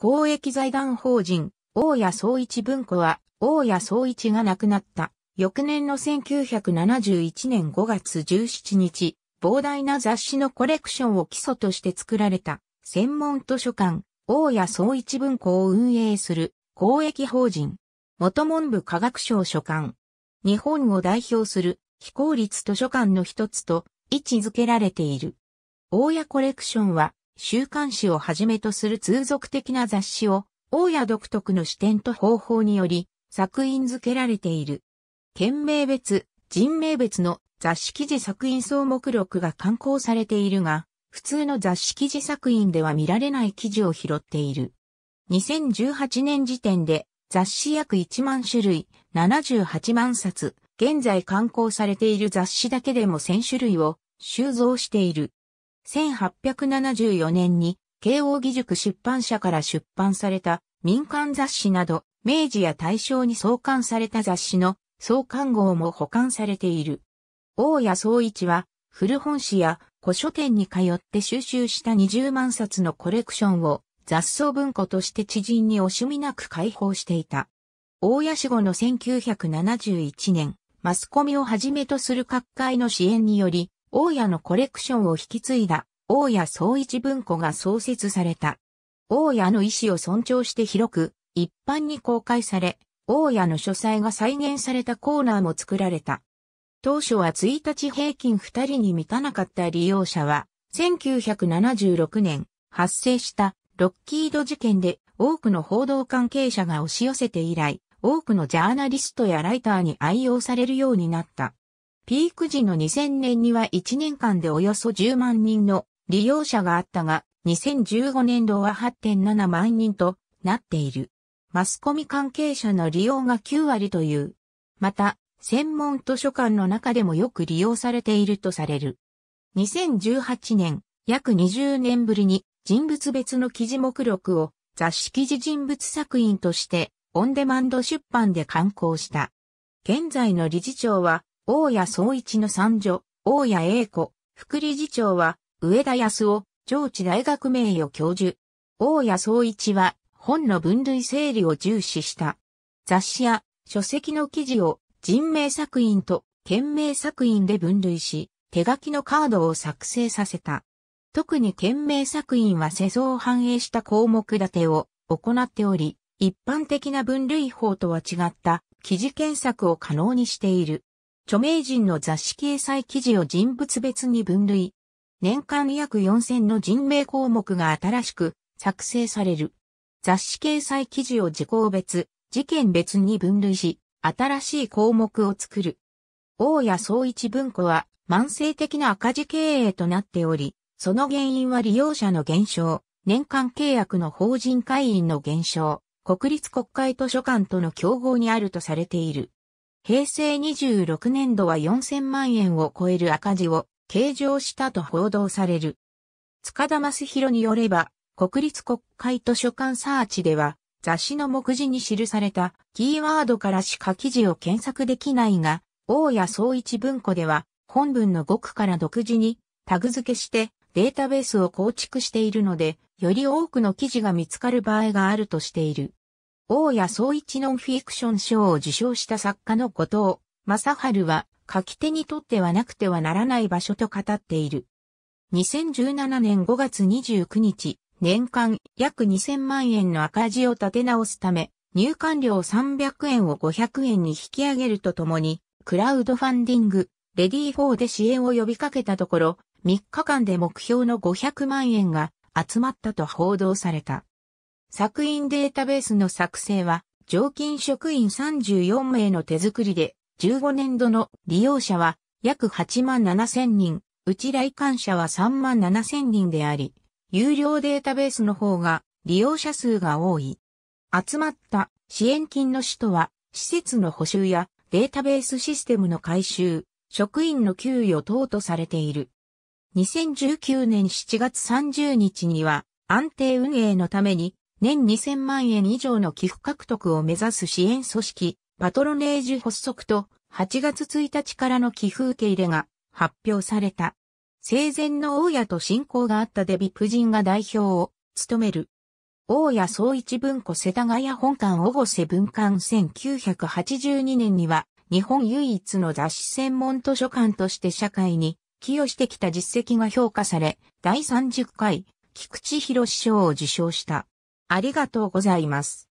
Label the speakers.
Speaker 1: 公益財団法人、大谷総一文庫は、大谷総一が亡くなった。翌年の1971年5月17日、膨大な雑誌のコレクションを基礎として作られた、専門図書館、大谷総一文庫を運営する、公益法人、元文部科学省書館。日本を代表する非効率図書館の一つと位置づけられている。大谷コレクションは週刊誌をはじめとする通俗的な雑誌を、大家独特の視点と方法により、作品付けられている。県名別、人名別の雑誌記事作品総目録が刊行されているが、普通の雑誌記事作品では見られない記事を拾っている。2018年時点で雑誌約1万種類、78万冊、現在刊行されている雑誌だけでも1000種類を収蔵している。1874年に慶応義塾出版社から出版された民間雑誌など、明治や大正に創刊された雑誌の創刊号も保管されている。大谷総一は、古本市や古書店に通って収集した20万冊のコレクションを雑草文庫として知人に惜しみなく開放していた。大谷死後の1971年、マスコミをはじめとする各界の支援により、大谷のコレクションを引き継いだ、大谷総一文庫が創設された。大谷の意思を尊重して広く、一般に公開され、大谷の書斎が再現されたコーナーも作られた。当初は1日平均2人に満たなかった利用者は、1976年発生したロッキード事件で多くの報道関係者が押し寄せて以来、多くのジャーナリストやライターに愛用されるようになった。ピーク時の2000年には1年間でおよそ10万人の利用者があったが、2015年度は8.7万人となっている。マスコミ関係者の利用が9割という。また、専門図書館の中でもよく利用されているとされる。2018年、約20年ぶりに人物別の記事目録を雑誌記事人物作品としてオンデマンド出版で刊行した。現在の理事長は大谷総一の三女、大谷英子、副理事長は、上田康夫、上智大学名誉教授。大谷総一は、本の分類整理を重視した。雑誌や書籍の記事を人名作品と県名作品で分類し、手書きのカードを作成させた。特に県名作品は世相を反映した項目立てを行っており、一般的な分類法とは違った記事検索を可能にしている。著名人の雑誌掲載記事を人物別に分類。年間約4000の人名項目が新しく作成される。雑誌掲載記事を事項別、事件別に分類し、新しい項目を作る。大谷総一文庫は慢性的な赤字経営となっており、その原因は利用者の減少、年間契約の法人会員の減少、国立国会図書館との競合にあるとされている。平成26年度は4000万円を超える赤字を計上したと報道される。塚田正宏によれば、国立国会図書館サーチでは、雑誌の目次に記されたキーワードからしか記事を検索できないが、大谷総一文庫では、本文の語句から独自にタグ付けしてデータベースを構築しているので、より多くの記事が見つかる場合があるとしている。大谷総一ノンフィクション賞を受賞した作家の後藤正春は、書き手にとってはなくてはならない場所と語っている。2017年5月29日、年間約2000万円の赤字を立て直すため、入館料300円を500円に引き上げるとともに、クラウドファンディング、レディー4で支援を呼びかけたところ、3日間で目標の500万円が集まったと報道された。作品データベースの作成は、常勤職員34名の手作りで、15年度の利用者は約8万7千人、うち来館者は3万7千人であり、有料データベースの方が利用者数が多い。集まった支援金の使途は、施設の補修やデータベースシステムの改修、職員の給与等とされている。2019年7月30日には、安定運営のために年2000万円以上の寄付獲得を目指す支援組織、パトロネージュ発足と8月1日からの寄付受け入れが発表された。生前の大家と親交があったデヴィ夫人が代表を務める。大家総一文庫世田谷本館小せ文館1982年には日本唯一の雑誌専門図書館として社会に寄与してきた実績が評価され、第30回菊池博賞を受賞した。ありがとうございます。